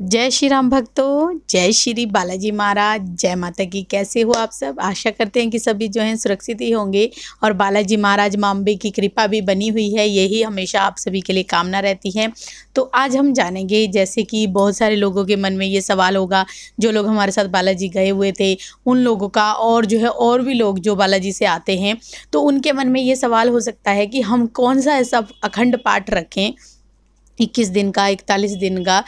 जय श्री राम भक्तों जय श्री बालाजी महाराज जय माता की कैसे हो आप सब आशा करते हैं कि सभी जो हैं सुरक्षित ही होंगे और बालाजी महाराज माँ की कृपा भी बनी हुई है यही हमेशा आप सभी के लिए कामना रहती है तो आज हम जानेंगे जैसे कि बहुत सारे लोगों के मन में ये सवाल होगा जो लोग हमारे साथ बालाजी गए हुए थे उन लोगों का और जो है और भी लोग जो बालाजी से आते हैं तो उनके मन में ये सवाल हो सकता है कि हम कौन सा ऐसा अखंड पाठ रखें इक्कीस दिन का इकतालीस दिन का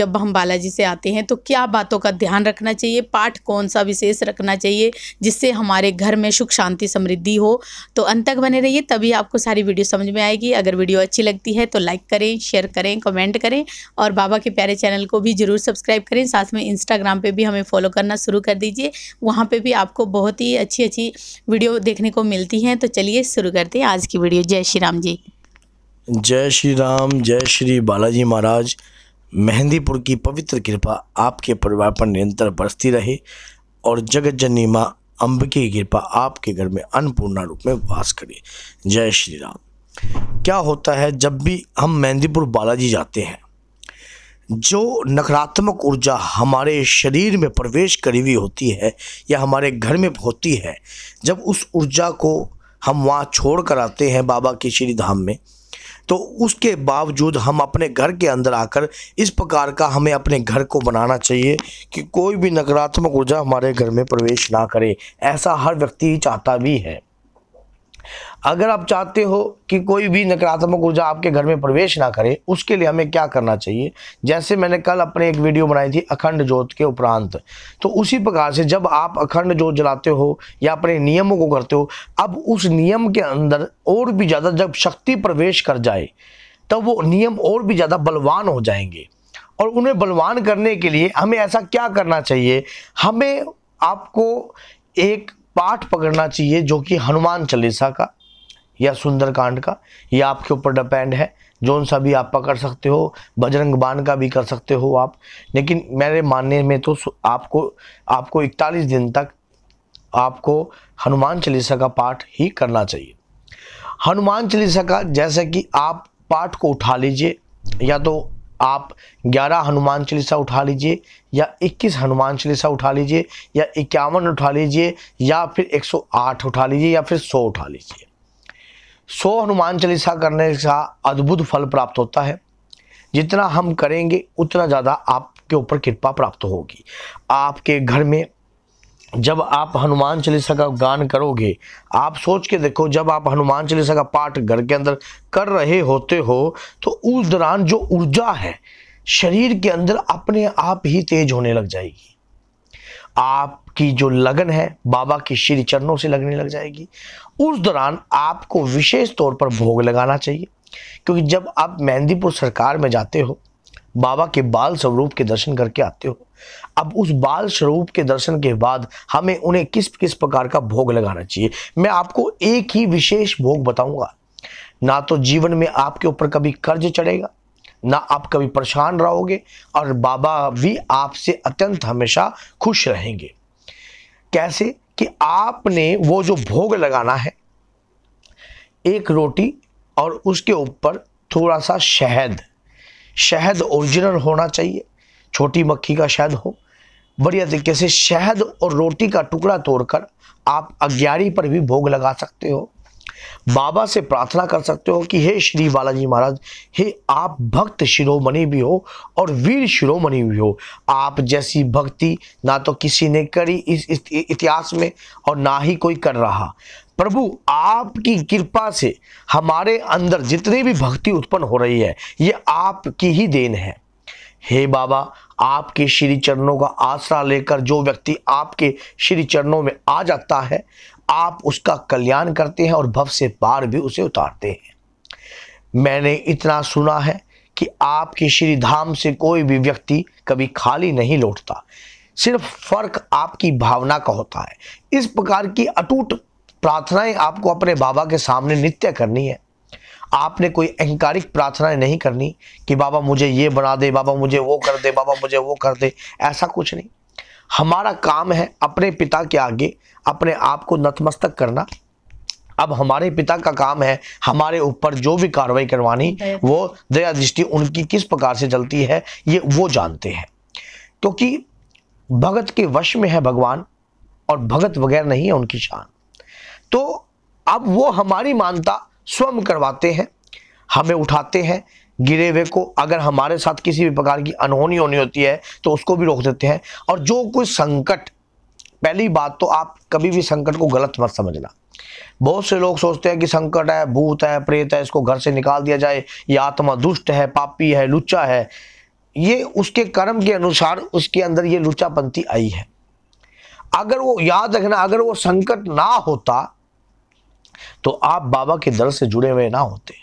जब हम बालाजी से आते हैं तो क्या बातों का ध्यान रखना चाहिए पाठ कौन सा विशेष रखना चाहिए जिससे हमारे घर में सुख शांति समृद्धि हो तो अंत तक बने रहिए तभी आपको सारी वीडियो समझ में आएगी अगर वीडियो अच्छी लगती है तो लाइक करें शेयर करें कमेंट करें और बाबा के प्यारे चैनल को भी ज़रूर सब्सक्राइब करें साथ में इंस्टाग्राम पर भी हमें फॉलो करना शुरू कर दीजिए वहाँ पर भी आपको बहुत ही अच्छी अच्छी वीडियो देखने को मिलती हैं तो चलिए शुरू करते हैं आज की वीडियो जय श्री राम जी जय श्री राम जय श्री बालाजी महाराज मेहंदीपुर की पवित्र कृपा आपके परिवार पर निरंतर बरसती रहे और जगत जननी माँ अम्ब की कृपा आपके घर में अन्नपूर्णा रूप में वास करे जय श्री राम क्या होता है जब भी हम मेहंदीपुर बालाजी जाते हैं जो नकारात्मक ऊर्जा हमारे शरीर में प्रवेश करी हुई होती है या हमारे घर में होती है जब उस ऊर्जा को हम वहाँ छोड़ कर आते हैं बाबा के श्री धाम में तो उसके बावजूद हम अपने घर के अंदर आकर इस प्रकार का हमें अपने घर को बनाना चाहिए कि कोई भी नकारात्मक ऊर्जा हमारे घर में प्रवेश ना करे ऐसा हर व्यक्ति चाहता भी है अगर आप चाहते हो कि कोई भी नकारात्मक ऊर्जा आपके घर में प्रवेश ना करे उसके लिए हमें क्या करना चाहिए जैसे मैंने कल अपने एक वीडियो बनाई थी अखंड जोत के उपरांत तो उसी प्रकार से जब आप अखंड जोत जलाते हो या अपने नियमों को करते हो अब उस नियम के अंदर और भी ज़्यादा जब शक्ति प्रवेश कर जाए तब तो वो नियम और भी ज़्यादा बलवान हो जाएंगे और उन्हें बलवान करने के लिए हमें ऐसा क्या करना चाहिए हमें आपको एक पाठ पकड़ना चाहिए जो कि हनुमान चालीसा का या सुंदरकांड का ये आपके ऊपर डिपेंड है जोन सा भी आप पकड़ सकते हो बजरंग बाण का भी कर सकते हो आप लेकिन मेरे मानने में तो आपको आपको इकतालीस दिन तक आपको हनुमान चालीसा का पाठ ही करना चाहिए हनुमान चालीसा का जैसे कि आप पाठ को उठा लीजिए या तो आप 11 हनुमान चालीसा उठा लीजिए या 21 हनुमान चालीसा उठा लीजिए या इक्यावन उठा लीजिए या फिर 108 उठा लीजिए या फिर 100 उठा लीजिए 100 हनुमान चालीसा करने का अद्भुत फल प्राप्त होता है जितना हम करेंगे उतना ज़्यादा आपके ऊपर कृपा प्राप्त होगी आपके घर में जब आप हनुमान चालीसा का गान करोगे आप सोच के देखो जब आप हनुमान चालीसा का पाठ घर के अंदर कर रहे होते हो तो उस दौरान जो ऊर्जा है शरीर के अंदर अपने आप ही तेज होने लग जाएगी आपकी जो लगन है बाबा के श्री चरणों से लगने लग जाएगी उस दौरान आपको विशेष तौर पर भोग लगाना चाहिए क्योंकि जब आप मेहंदीपुर सरकार में जाते हो बाबा के बाल स्वरूप के दर्शन करके आते हो अब उस बाल स्वरूप के दर्शन के बाद हमें उन्हें किस किस प्रकार का भोग लगाना चाहिए मैं आपको एक ही विशेष भोग बताऊंगा ना तो जीवन में आपके ऊपर कभी कर्ज चढ़ेगा ना आप कभी परेशान रहोगे और बाबा भी आपसे अत्यंत हमेशा खुश रहेंगे कैसे कि आपने वो जो भोग लगाना है एक रोटी और उसके ऊपर थोड़ा सा शहद शहद ओरिजिनल होना चाहिए छोटी मक्खी का शहद हो बढ़िया तरीके से शहद और रोटी का टुकड़ा तोड़कर आप अग्यारी पर भी भोग लगा सकते हो बाबा से प्रार्थना कर सकते हो कि हे श्री बालाजी महाराज हे आप भक्त शिरोमणि भी हो और वीर शिरोमणि भी हो आप जैसी भक्ति ना तो किसी ने करी इस इतिहास में और ना ही कोई कर रहा प्रभु आपकी कृपा से हमारे अंदर जितनी भी भक्ति उत्पन्न हो रही है ये आपकी ही देन है हे बाबा आपके श्री चरणों का आसरा लेकर जो व्यक्ति आपके श्री चरणों में आ जाता है आप उसका कल्याण करते हैं और भव से पार भी उसे उतारते हैं मैंने इतना सुना है कि आपके श्री धाम से कोई भी व्यक्ति कभी खाली नहीं लौटता सिर्फ फर्क आपकी भावना का होता है इस प्रकार की अटूट प्रार्थनाएं आपको अपने बाबा के सामने नित्य करनी है आपने कोई अहंकारिक प्रार्थनाएं नहीं करनी कि बाबा मुझे ये बना दे बाबा मुझे वो कर दे बाबा मुझे वो कर दे ऐसा कुछ नहीं हमारा काम है अपने पिता के आगे अपने आप को नतमस्तक करना अब हमारे पिता का काम है हमारे ऊपर जो भी कार्रवाई करवानी वो दया दृष्टि उनकी किस प्रकार से चलती है ये वो जानते हैं क्योंकि भगत के वश में है भगवान और भगत वगैरह नहीं है उनकी शान तो अब वो हमारी मानता स्वयं करवाते हैं हमें उठाते हैं गिरे हुए को अगर हमारे साथ किसी भी प्रकार की अनहोनी होनी होती है तो उसको भी रोक देते हैं और जो कोई संकट पहली बात तो आप कभी भी संकट को गलत मत समझना बहुत से लोग सोचते हैं कि संकट है भूत है प्रेत है इसको घर से निकाल दिया जाए ये आत्मा दुष्ट है पापी है लुच्चा है ये उसके कर्म के अनुसार उसके अंदर ये लुच्चापंथी आई है अगर वो याद रखना अगर वो संकट ना होता तो आप बाबा के दर से जुड़े हुए ना होते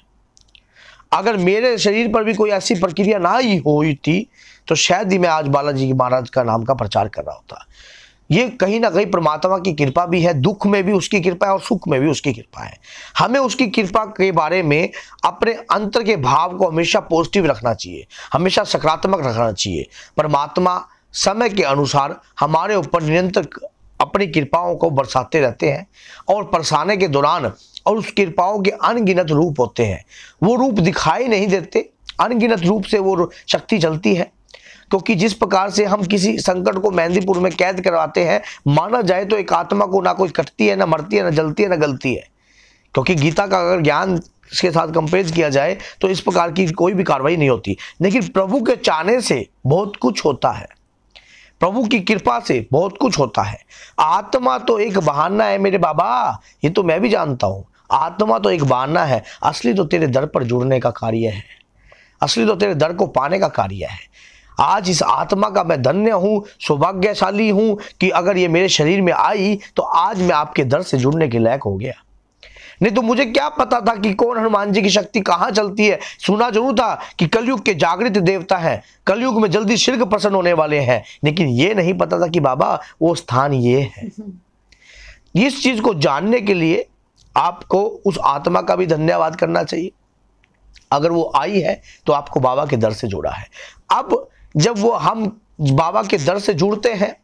अगर मेरे शरीर पर भी कोई ऐसी प्रक्रिया ना ही होती तो शायद ही मैं आज बालाजी महाराज का नाम का प्रचार कर रहा होता ये कहीं ना कहीं परमात्मा की कृपा भी है दुख में भी उसकी कृपा है और सुख में भी उसकी कृपा है हमें उसकी कृपा के बारे में अपने अंतर के भाव को हमेशा पॉजिटिव रखना चाहिए हमेशा सकारात्मक रखना चाहिए परमात्मा समय के अनुसार हमारे ऊपर निरंतर अपनी कृपाओं को बरसाते रहते हैं और बरसाने के दौरान और उस कृपाओं के अनगिनत रूप होते हैं वो रूप दिखाई नहीं देते अनगिनत रूप से वो शक्ति चलती है क्योंकि जिस प्रकार से हम किसी संकट को मेहंदीपुर में कैद करवाते हैं माना जाए तो एक आत्मा को ना कोई कटती है ना मरती है ना जलती है ना गलती है क्योंकि गीता का अगर ज्ञान इसके साथ कंपेयर किया जाए तो इस प्रकार की कोई भी कार्रवाई नहीं होती लेकिन प्रभु के चाहने से बहुत कुछ होता है प्रभु की कृपा से बहुत कुछ होता है आत्मा तो एक बहाना है मेरे बाबा ये तो मैं भी जानता हूँ आत्मा तो एक बहाना है असली तो तेरे दर पर जुड़ने का कार्य है असली तो तेरे दर को पाने का कार्य है आज इस आत्मा का मैं धन्य हूँ सौभाग्यशाली हूँ कि अगर ये मेरे शरीर में आई तो आज मैं आपके दर से जुड़ने के लायक हो गया नहीं तो मुझे क्या पता था कि कौन हनुमान जी की शक्ति कहाँ चलती है सुना जरूर था कि कलयुग के जागृत देवता है कलयुग में जल्दी शीर्घ प्रसन्न होने वाले हैं लेकिन ये नहीं पता था कि बाबा वो स्थान ये है इस चीज को जानने के लिए आपको उस आत्मा का भी धन्यवाद करना चाहिए अगर वो आई है तो आपको बाबा के दर से जोड़ा है अब जब वो हम बाबा के दर से जुड़ते हैं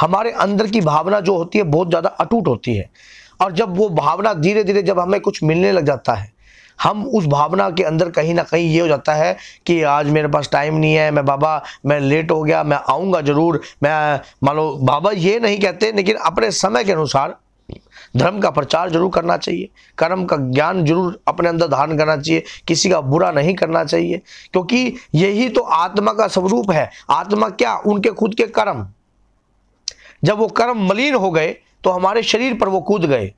हमारे अंदर की भावना जो होती है बहुत ज़्यादा अटूट होती है और जब वो भावना धीरे धीरे जब हमें कुछ मिलने लग जाता है हम उस भावना के अंदर कहीं ना कहीं ये हो जाता है कि आज मेरे पास टाइम नहीं है मैं बाबा मैं लेट हो गया मैं आऊँगा ज़रूर मैं मान लो बाबा ये नहीं कहते लेकिन अपने समय के अनुसार धर्म का प्रचार जरूर करना चाहिए कर्म का ज्ञान जरूर अपने अंदर धारण करना चाहिए किसी का बुरा नहीं करना चाहिए क्योंकि यही तो आत्मा का स्वरूप है आत्मा क्या उनके खुद के कर्म जब वो कर्म मलिन हो गए तो हमारे शरीर पर वो कूद गए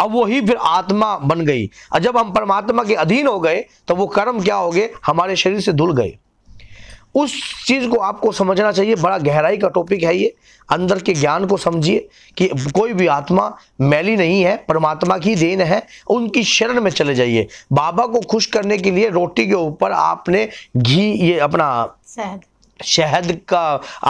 अब वही फिर आत्मा बन गई और जब हम परमात्मा के अधीन हो गए तो वो कर्म क्या हो गए हमारे शरीर से धुल गए उस चीज़ को आपको समझना चाहिए बड़ा गहराई का टॉपिक है ये अंदर के ज्ञान को समझिए कि कोई भी आत्मा मैली नहीं है परमात्मा की देन है उनकी शरण में चले जाइए बाबा को खुश करने के लिए रोटी के ऊपर आपने घी ये अपना शहद शहद का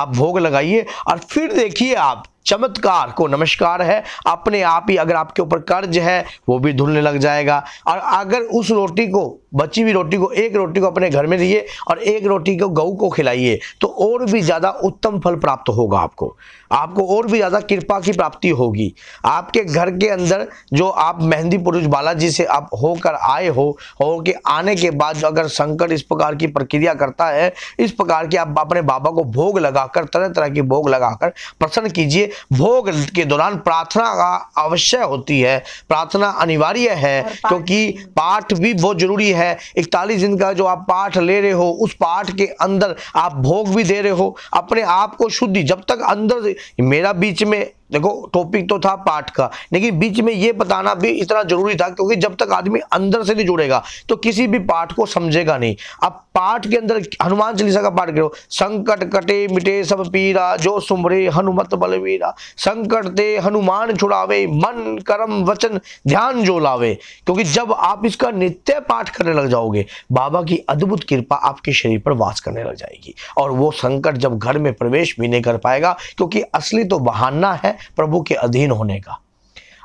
आप भोग लगाइए और फिर देखिए आप चमत्कार को नमस्कार है अपने आप ही अगर आपके ऊपर कर्ज है वो भी धुलने लग जाएगा और अगर उस रोटी को बची हुई रोटी को एक रोटी को अपने घर में दिए और एक रोटी को गऊ को खिलाइए तो और भी ज़्यादा उत्तम फल प्राप्त होगा आपको आपको और भी ज़्यादा कृपा की प्राप्ति होगी आपके घर के अंदर जो आप मेहंदी पुरुष बालाजी से आप होकर आए हो के आने के बाद अगर संकट इस प्रकार की प्रक्रिया करता है इस प्रकार की आप अपने बाबा को भोग लगाकर तरह तरह के भोग लगाकर प्रसन्न कीजिए भोग के दौरान प्रार्थना अवश्य होती है प्रार्थना अनिवार्य है क्योंकि पाठ भी बहुत जरूरी है इकतालीस दिन का जो आप पाठ ले रहे हो उस पाठ के अंदर आप भोग भी दे रहे हो अपने आप को शुद्धि जब तक अंदर मेरा बीच में देखो टॉपिक तो था पाठ का लेकिन बीच में ये बताना भी इतना जरूरी था क्योंकि जब तक आदमी अंदर से नहीं जुड़ेगा तो किसी भी पाठ को समझेगा नहीं अब पाठ के अंदर हनुमान चालीसा का पाठ करो संकट कटे मिटे सब पीरा जो सुमरे हनुमत बलवीरा संकट ते हनुमान छुड़ावे मन कर्म वचन ध्यान जो लावे क्योंकि जब आप इसका नित्य पाठ करने लग जाओगे बाबा की अद्भुत कृपा आपके शरीर पर वास करने लग जाएगी और वो संकट जब घर में प्रवेश भी नहीं कर पाएगा क्योंकि असली तो बहाना है प्रभु के अधीन होने का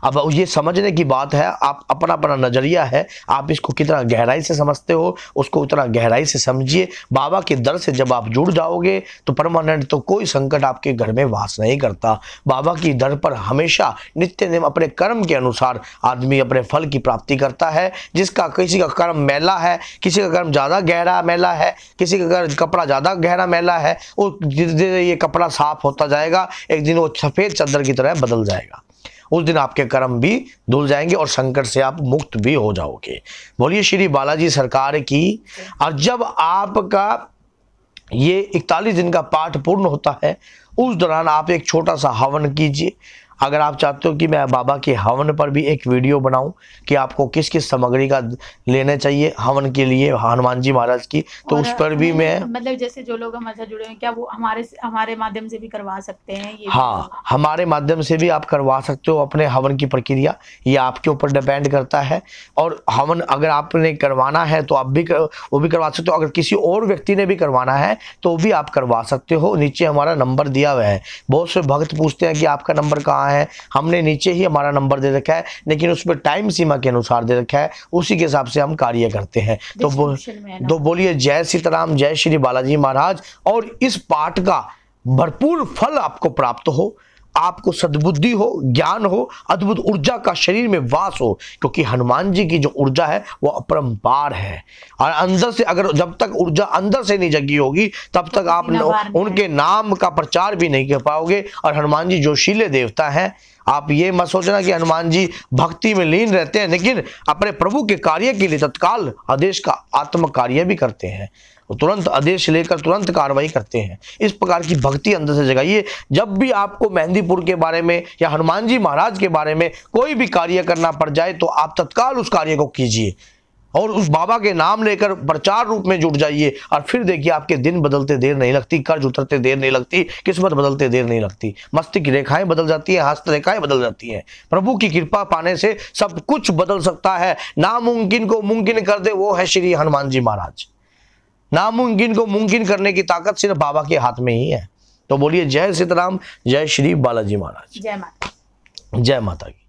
अब ये समझने की बात है आप अपना अपना नज़रिया है आप इसको कितना गहराई से समझते हो उसको उतना गहराई से समझिए बाबा के दर से जब आप जुड़ जाओगे तो परमानेंट तो कोई संकट आपके घर में वास नहीं करता बाबा की दर पर हमेशा नित्य नियम अपने कर्म के अनुसार आदमी अपने फल की प्राप्ति करता है जिसका किसी का कर्म मेला है किसी का कर्म ज़्यादा गहरा मेला है किसी का कर्म कपड़ा ज़्यादा गहरा मेला है वो धीरे धीरे ये कपड़ा साफ होता जाएगा एक दिन वो सफ़ेद चादर की तरह बदल जाएगा उस दिन आपके कर्म भी धुल जाएंगे और संकट से आप मुक्त भी हो जाओगे बोलिए श्री बालाजी सरकार की और जब आपका ये इकतालीस दिन का पाठ पूर्ण होता है उस दौरान आप एक छोटा सा हवन कीजिए अगर आप चाहते हो कि मैं बाबा के हवन पर भी एक वीडियो बनाऊं कि आपको किस किस सामग्री का लेने चाहिए हवन के लिए हनुमान जी महाराज की तो उस पर भी मैं मतलब जैसे जो लोग हमारे साथ जुड़े हैं क्या वो हमारे हमारे माध्यम से भी करवा सकते हैं ये हाँ हमारे माध्यम से भी आप करवा सकते हो अपने हवन की प्रक्रिया ये आपके ऊपर डिपेंड करता है और हवन अगर आपने करवाना है तो आप भी कर, वो भी करवा सकते हो अगर किसी और व्यक्ति ने भी करवाना है तो भी आप करवा सकते हो नीचे हमारा नंबर दिया हुआ है बहुत से भक्त पूछते हैं कि आपका नंबर कहाँ कहाँ है हमने नीचे ही हमारा नंबर दे रखा है लेकिन उस पर टाइम सीमा के अनुसार दे रखा है उसी के हिसाब से हम कार्य करते हैं तो बो, तो बोलिए जय सीताराम जय श्री बालाजी महाराज और इस पाठ का भरपूर फल आपको प्राप्त हो आपको सद्बुद्धि हो ज्ञान हो अद्भुत ऊर्जा का शरीर में वास हो क्योंकि हनुमान जी की जो ऊर्जा है वो अपरम्पार है और अंदर से अगर जब तक ऊर्जा अंदर से नहीं जगी होगी तब तक तो आप उनके नाम का प्रचार भी नहीं कर पाओगे और हनुमान जी जोशीले देवता हैं आप ये मत सोचना कि हनुमान जी भक्ति में लीन रहते हैं लेकिन अपने प्रभु के कार्य के लिए तत्काल आदेश का आत्म कार्य भी करते हैं वो तुरंत आदेश लेकर तुरंत कार्रवाई करते हैं इस प्रकार की भक्ति अंदर से जगाइए जब भी आपको मेहंदीपुर के बारे में या हनुमान जी महाराज के बारे में कोई भी कार्य करना पड़ जाए तो आप तत्काल उस कार्य को कीजिए और उस बाबा के नाम लेकर प्रचार रूप में जुट जाइए और फिर देखिए आपके दिन बदलते देर नहीं लगती कर्ज उतरते देर नहीं लगती किस्मत बदलते देर नहीं लगती मस्तिष्क रेखाएं बदल जाती हैं हस्त रेखाएं बदल जाती हैं प्रभु की कृपा पाने से सब कुछ बदल सकता है नामुमकिन को मुमकिन कर दे वो है श्री हनुमान जी महाराज नामुमकिन को मुमकिन करने की ताकत सिर्फ बाबा के हाथ में ही है तो बोलिए जय सीताराम जय श्री बालाजी महाराज जय माता जय माता की